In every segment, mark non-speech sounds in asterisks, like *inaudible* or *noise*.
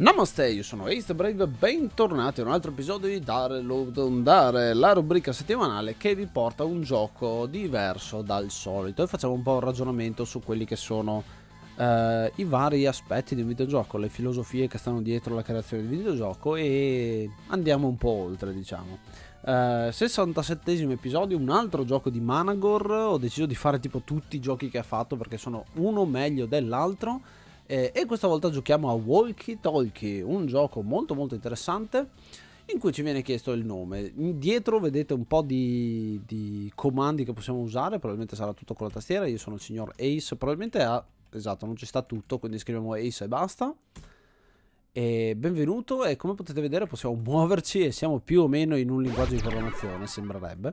Namaste, io sono Ace Brave, bentornati in un altro episodio di Dare Lodondare, la rubrica settimanale che vi porta un gioco diverso dal solito e facciamo un po' un ragionamento su quelli che sono eh, i vari aspetti di un videogioco, le filosofie che stanno dietro la creazione di un videogioco e andiamo un po' oltre diciamo. Eh, 67 episodio, un altro gioco di Managor, ho deciso di fare tipo tutti i giochi che ha fatto perché sono uno meglio dell'altro eh, e questa volta giochiamo a Walkie Talkie, un gioco molto molto interessante in cui ci viene chiesto il nome. Dietro vedete un po' di, di comandi che possiamo usare, probabilmente sarà tutto con la tastiera, io sono il signor Ace, probabilmente ha... Esatto, non ci sta tutto, quindi scriviamo Ace e basta. E benvenuto e come potete vedere possiamo muoverci e siamo più o meno in un linguaggio di programmazione, sembrerebbe.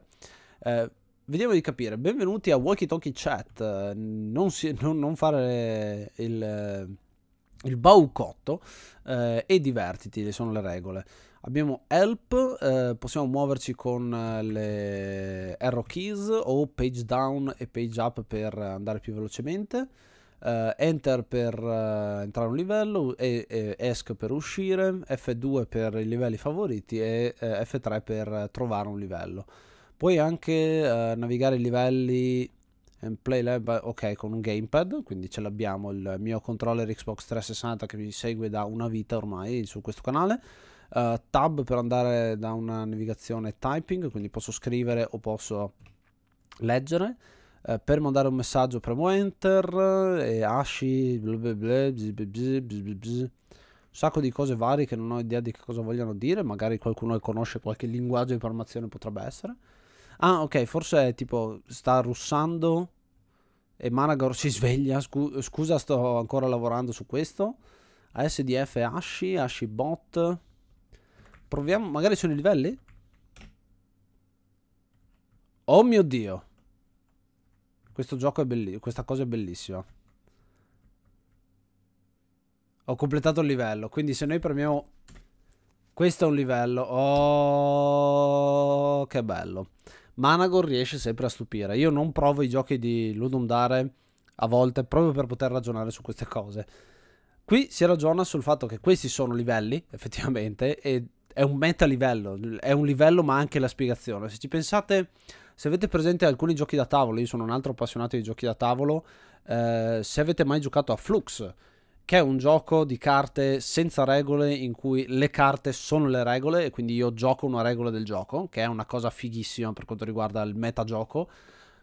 Eh, Vediamo di capire. Benvenuti a Walkie Talkie Chat. Non, si, non, non fare il, il baucotto eh, e divertiti, le sono le regole. Abbiamo help, eh, possiamo muoverci con eh, le arrow keys o page down e page up per andare più velocemente. Uh, enter per uh, entrare a un livello, e, e, ESC per uscire, F2 per i livelli favoriti e eh, F3 per trovare un livello. Puoi anche uh, navigare i livelli and playlab ok, con un gamepad, quindi ce l'abbiamo il mio controller Xbox 360 che mi segue da una vita ormai su questo canale. Uh, tab per andare da una navigazione typing, quindi posso scrivere o posso leggere. Uh, per mandare un messaggio premo enter e asci, un sacco di cose varie che non ho idea di che cosa vogliano dire, magari qualcuno che conosce qualche linguaggio di programmazione potrebbe essere. Ah, ok, forse è tipo sta russando e Managor si sveglia. Scu scusa, sto ancora lavorando su questo. SDF Ashi, Ashi Bot. Proviamo, magari sono i livelli? Oh mio dio. Questo gioco è bellissimo, questa cosa è bellissima. Ho completato il livello, quindi se noi premiamo... Questo è un livello. Oh, che bello. Managor riesce sempre a stupire. Io non provo i giochi di Ludum Dare a volte proprio per poter ragionare su queste cose. Qui si ragiona sul fatto che questi sono livelli, effettivamente, e è un livello, è un livello ma anche la spiegazione. Se ci pensate, se avete presente alcuni giochi da tavolo, io sono un altro appassionato di giochi da tavolo, eh, se avete mai giocato a Flux, che è un gioco di carte senza regole in cui le carte sono le regole e quindi io gioco una regola del gioco, che è una cosa fighissima per quanto riguarda il metagioco.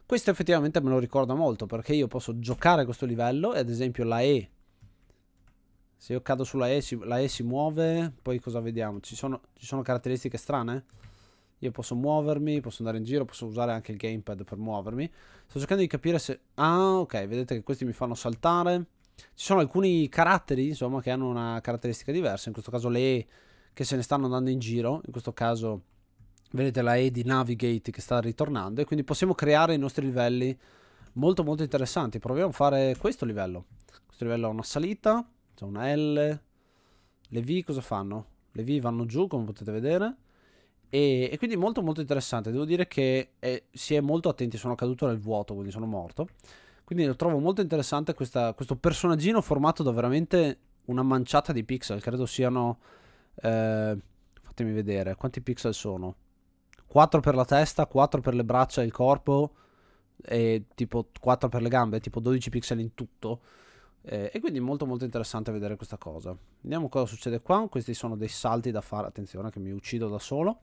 Questo effettivamente me lo ricorda molto perché io posso giocare questo livello e ad esempio la E. Se io cado sulla E, si, la E si muove, poi cosa vediamo? Ci sono, ci sono caratteristiche strane? Io posso muovermi, posso andare in giro, posso usare anche il gamepad per muovermi. Sto cercando di capire se... Ah, ok, vedete che questi mi fanno saltare ci sono alcuni caratteri, insomma, che hanno una caratteristica diversa. In questo caso le E che se ne stanno andando in giro, in questo caso vedete la E di Navigate che sta ritornando e quindi possiamo creare i nostri livelli molto molto interessanti. Proviamo a fare questo livello. Questo livello ha una salita, c'è una L. Le V cosa fanno? Le V vanno giù, come potete vedere. E, e, quindi molto molto interessante. Devo dire che eh, si è molto attenti, sono caduto nel vuoto, quindi sono morto. Quindi lo trovo molto interessante questa, questo personaggino formato da veramente una manciata di pixel. Credo siano... Eh, fatemi vedere, quanti pixel sono? 4 per la testa, 4 per le braccia e il corpo e tipo 4 per le gambe, tipo 12 pixel in tutto. Eh, e quindi molto molto interessante vedere questa cosa. Vediamo cosa succede qua. Questi sono dei salti da fare. Attenzione che mi uccido da solo.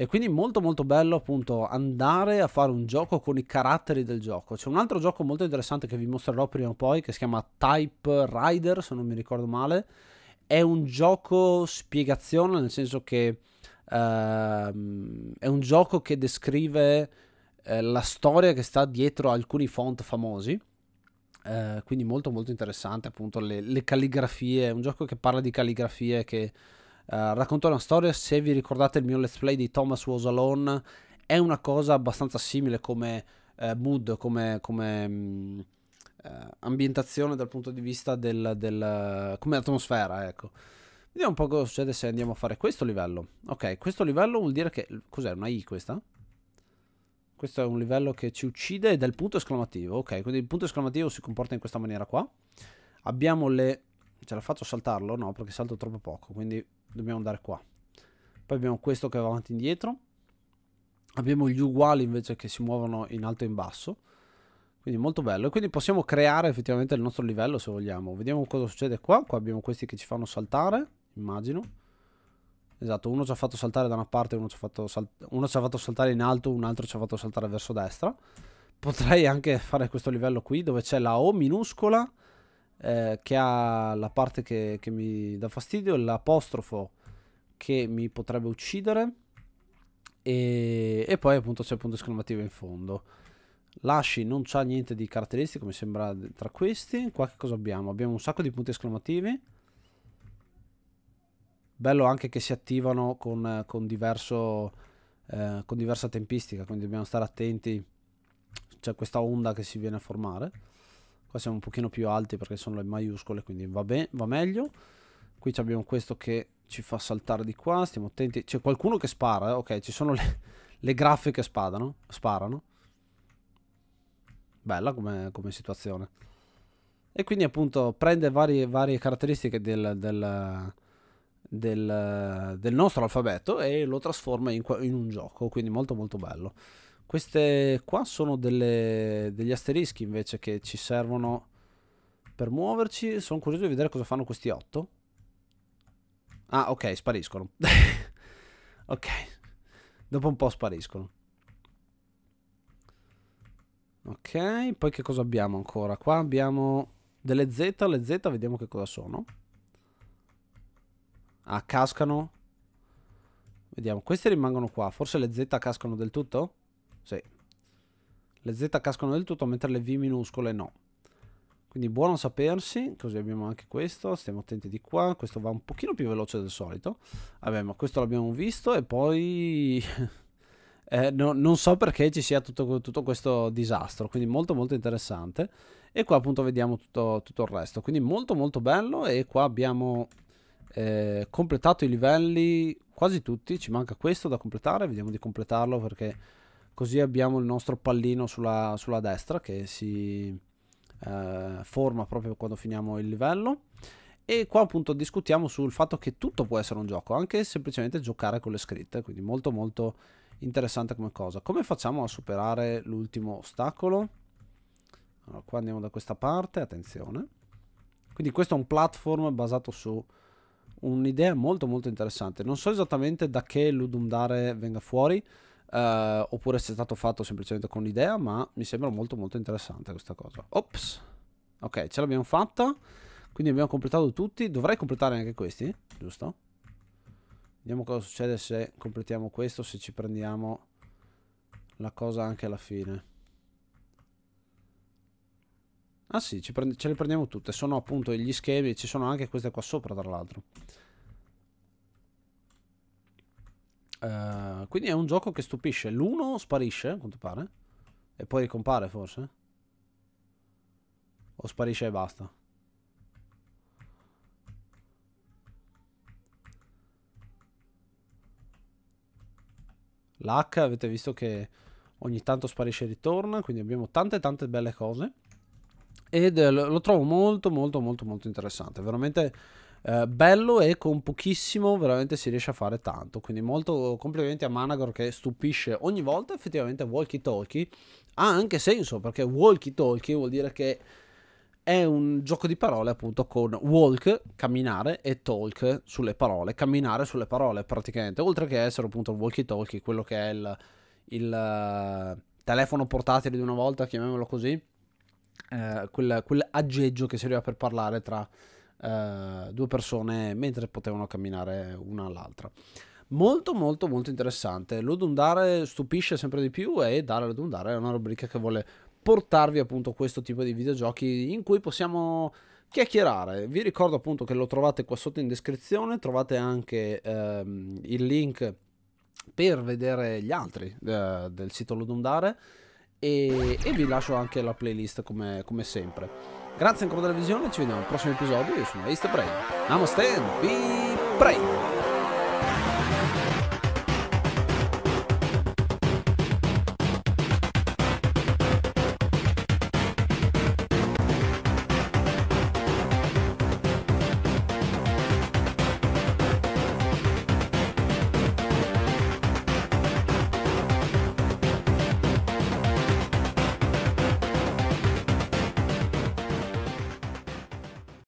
E quindi molto molto bello appunto andare a fare un gioco con i caratteri del gioco. C'è un altro gioco molto interessante che vi mostrerò prima o poi che si chiama Type Rider, se non mi ricordo male. È un gioco spiegazione, nel senso che ehm, è un gioco che descrive eh, la storia che sta dietro alcuni font famosi. Eh, quindi molto molto interessante appunto le, le calligrafie, è un gioco che parla di calligrafie che eh, raccontò una storia, se vi ricordate il mio let's play di Thomas Was Alone, è una cosa abbastanza simile come eh, mood, come... come mh, mm, eh, ambientazione dal punto di vista del, del come atmosfera, ecco. Vediamo un po' cosa succede se andiamo a fare questo livello. Ok, questo livello vuol dire che... Cos'è? Una I questa? Questo è un livello che ci uccide ed è il punto esclamativo. Ok, quindi il punto esclamativo si comporta in questa maniera qua. Abbiamo le... Ce la faccio saltarlo? No, perché salto troppo poco. Quindi dobbiamo andare qua poi abbiamo questo che va avanti e indietro abbiamo gli uguali invece che si muovono in alto e in basso quindi molto bello e quindi possiamo creare effettivamente il nostro livello se vogliamo vediamo cosa succede qua qua abbiamo questi che ci fanno saltare immagino esatto uno ci ha fatto saltare da una parte uno ci ha fatto, sal uno ci ha fatto saltare in alto un altro ci ha fatto saltare verso destra potrei anche fare questo livello qui dove c'è la O minuscola eh, che ha la parte che, che mi dà fastidio, l'apostrofo che mi potrebbe uccidere e, e poi appunto c'è il punto esclamativo in fondo. Lasci non c'ha niente di caratteristico, mi sembra tra questi. Qua che cosa abbiamo? Abbiamo un sacco di punti esclamativi. Bello anche che si attivano con, con, diverso, eh, con diversa tempistica, quindi dobbiamo stare attenti. C'è questa onda che si viene a formare. Qua siamo un pochino più alti perché sono le maiuscole, quindi va, va meglio. Qui abbiamo questo che ci fa saltare di qua, stiamo attenti. C'è qualcuno che spara, eh? ok, ci sono le, *laughs* le graffe che spadano, sparano. Bella come, come, situazione. E quindi appunto prende varie, varie caratteristiche del, del, del, del, nostro alfabeto e lo trasforma in, in un gioco, quindi molto molto bello. Queste qua sono delle, degli asterischi invece che ci servono per muoverci. Sono curioso di vedere cosa fanno questi otto. Ah, ok, spariscono. *laughs* ok. Dopo un po' spariscono. Ok, poi che cosa abbiamo ancora? Qua abbiamo delle Z, le Z vediamo che cosa sono. Ah, cascano. Vediamo, queste rimangono qua. Forse le Z cascano del tutto? Sì. Le Z cascano del tutto, mentre le V minuscole no. Quindi buono sapersi, così abbiamo anche questo, stiamo attenti di qua, questo va un pochino più veloce del solito. Vabbè, ma questo l'abbiamo visto e poi... *laughs* eh, no, non so perché ci sia tutto, tutto, questo disastro, quindi molto molto interessante. E qua appunto vediamo tutto, tutto il resto, quindi molto molto bello e qua abbiamo eh, completato i livelli quasi tutti, ci manca questo da completare, vediamo di completarlo perché così abbiamo il nostro pallino sulla, sulla destra che si eh, forma proprio quando finiamo il livello e qua appunto discutiamo sul fatto che tutto può essere un gioco, anche semplicemente giocare con le scritte, quindi molto molto interessante come cosa. Come facciamo a superare l'ultimo ostacolo? Allora, qua andiamo da questa parte, attenzione. Quindi questo è un platform basato su un'idea molto molto interessante. Non so esattamente da che Ludum Dare venga fuori, eh, oppure se è stato fatto semplicemente con l'idea, ma mi sembra molto molto interessante questa cosa. Ops, ok, ce l'abbiamo fatta, quindi abbiamo completato tutti, dovrei completare anche questi, giusto? Vediamo cosa succede se completiamo questo, se ci prendiamo la cosa anche alla fine. Ah sì, ce le prendiamo tutte, sono appunto gli schemi, ci sono anche queste qua sopra tra l'altro. Eh, quindi è un gioco che stupisce. L'uno sparisce, a quanto pare. E poi ricompare, forse. O sparisce e basta. L'H avete visto che ogni tanto sparisce e ritorna, quindi abbiamo tante tante belle cose. Ed eh, lo trovo molto molto molto molto interessante, veramente eh, bello e con pochissimo veramente si riesce a fare tanto. Quindi molto complimenti a Managor che stupisce ogni volta effettivamente Walkie Talkie. Ha anche senso perché Walkie Talkie vuol dire che è un gioco di parole appunto con walk, camminare e talk sulle parole, camminare sulle parole praticamente, oltre che essere appunto walkie talkie, quello che è il, il eh, telefono portatile di una volta, chiamiamolo così, eh, quel, aggeggio che serviva per parlare tra eh, due persone mentre potevano camminare una all'altra. Molto molto molto interessante. L'Odundare stupisce sempre di più e Dare all'Odundare è una rubrica che vuole portarvi appunto questo tipo di videogiochi in cui possiamo chiacchierare. Vi ricordo appunto che lo trovate qua sotto in descrizione, trovate anche ehm, il link per vedere gli altri eh, del sito Ludundare e, e, vi lascio anche la playlist come, come sempre. Grazie ancora della visione, ci vediamo al prossimo episodio. Io sono Ace Brain Namaste, be brave!